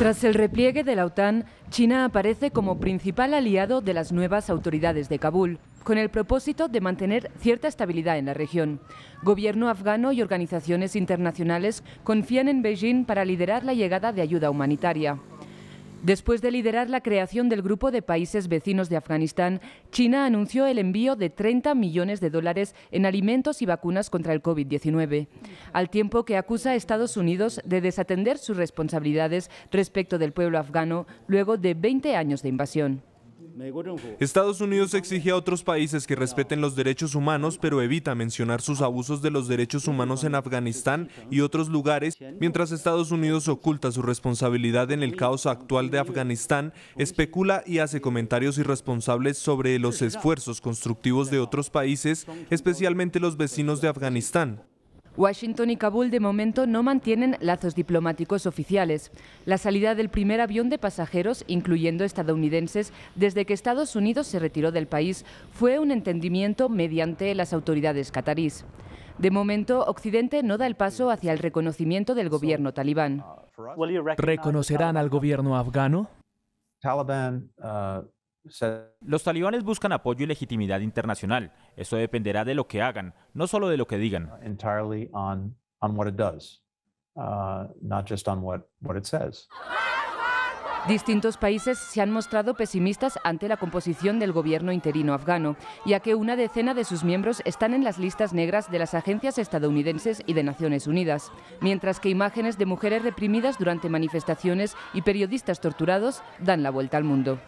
Tras el repliegue de la OTAN, China aparece como principal aliado de las nuevas autoridades de Kabul, con el propósito de mantener cierta estabilidad en la región. Gobierno afgano y organizaciones internacionales confían en Beijing para liderar la llegada de ayuda humanitaria. Después de liderar la creación del grupo de países vecinos de Afganistán, China anunció el envío de 30 millones de dólares en alimentos y vacunas contra el COVID-19, al tiempo que acusa a Estados Unidos de desatender sus responsabilidades respecto del pueblo afgano luego de 20 años de invasión. Estados Unidos exige a otros países que respeten los derechos humanos, pero evita mencionar sus abusos de los derechos humanos en Afganistán y otros lugares, mientras Estados Unidos oculta su responsabilidad en el caos actual de Afganistán, especula y hace comentarios irresponsables sobre los esfuerzos constructivos de otros países, especialmente los vecinos de Afganistán. Washington y Kabul de momento no mantienen lazos diplomáticos oficiales. La salida del primer avión de pasajeros, incluyendo estadounidenses, desde que Estados Unidos se retiró del país, fue un entendimiento mediante las autoridades catarís. De momento, Occidente no da el paso hacia el reconocimiento del gobierno talibán. ¿Reconocerán al gobierno afgano? Uh, los talibanes buscan apoyo y legitimidad internacional. Eso dependerá de lo que hagan, no solo de lo que digan. Distintos países se han mostrado pesimistas ante la composición del gobierno interino afgano, ya que una decena de sus miembros están en las listas negras de las agencias estadounidenses y de Naciones Unidas, mientras que imágenes de mujeres reprimidas durante manifestaciones y periodistas torturados dan la vuelta al mundo.